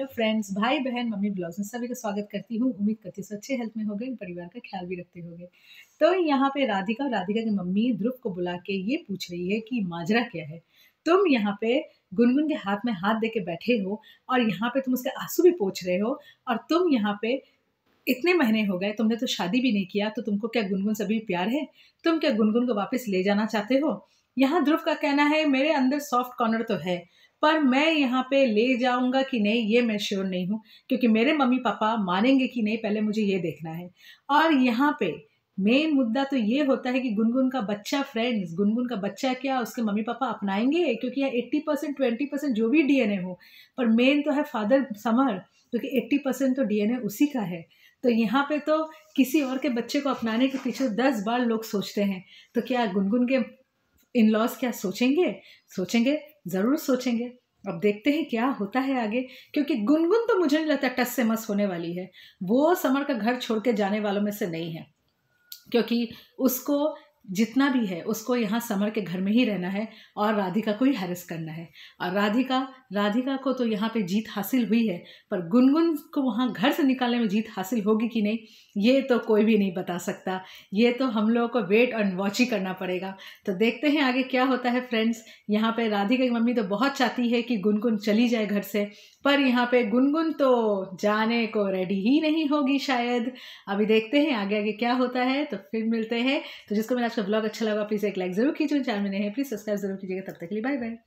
hello friends भाई बहन mummy blogs में सभी का स्वागत करती हूँ उम्मीद करती हूँ अच्छे हेल्थ में हो गए परिवार का ख्याल भी रखते हो तो यहाँ पे राधिका और राधिका की मम्मी ध्रुव को बुला के ये पूछ रही है कि माजरा क्या है तुम यहाँ पे गुनगुन के हाथ में हाथ दे के बैठे हो और यहाँ पे तुम उसके आंसू भी पोछ रहे हो और तुम यहाँ पे इतने महीने हो गए तुमने तो शादी भी नहीं किया तो तुमको क्या गुनगुन से भी प्यार है तुम क्या गुनगुन को वापस ले जाना चाहते हो यहाँ ध्रुव का कहना है मेरे अंदर सॉफ्ट कॉर्नर तो है पर मैं यहाँ पे ले जाऊँगा कि नहीं ये मैं श्योर नहीं हूँ क्योंकि मेरे मम्मी पापा मानेंगे कि नहीं पहले मुझे ये देखना है और यहाँ पे मेन मुद्दा तो ये होता है कि गुनगुन का बच्चा फ्रेंड्स गुनगुन का बच्चा क्या उसके मम्मी पापा अपनाएंगे क्योंकि यहाँ एट्टी परसेंट ट्वेंटी परसेंट जो भी डीएनए हो पर मेन तो है फादर समर क्योंकि एट्टी परसेंट तो डीएनए उसी का है तो यहाँ पे तो किसी और के बच्चे को अपनाने के पीछे दस बार लोग सोचते हैं तो क्या गुनगुन के इन लॉज क्या सोचेंगे सोचेंगे ज़रूर सोचेंगे अब देखते हैं क्या होता है आगे क्योंकि गुनगुन तो मुझे नहीं लगता टस से मस होने वाली है वो समर का घर छोड़ के जाने वालों में से नहीं है क्योंकि उसको जितना भी है उसको यहाँ समर के घर में ही रहना है और राधिका को ही हैरस करना है और राधिका राधिका को तो यहाँ पे जीत हासिल हुई है पर गुनगुन को वहाँ घर से निकालने में जीत हासिल होगी कि नहीं ये तो कोई भी नहीं बता सकता ये तो हम लोगों को वेट एंड वॉच ही करना पड़ेगा तो देखते हैं आगे क्या होता है फ्रेंड्स यहाँ पर राधिका की मम्मी तो बहुत चाहती है कि गुनगुन चली जाए घर से पर यहाँ पर गुनगुन तो जाने को रेडी ही नहीं होगी शायद अभी देखते हैं आगे आगे क्या होता है तो फिर मिलते हैं तो जिसको मेरा आज का ब्लॉग अच्छा लगा प्लीज़ एक लाइक जरूर कीजिए चैनल में नहीं है प्लीज़ सब्सक्राइब जरूर कीजिएगा तब तक के लिए बाय बाय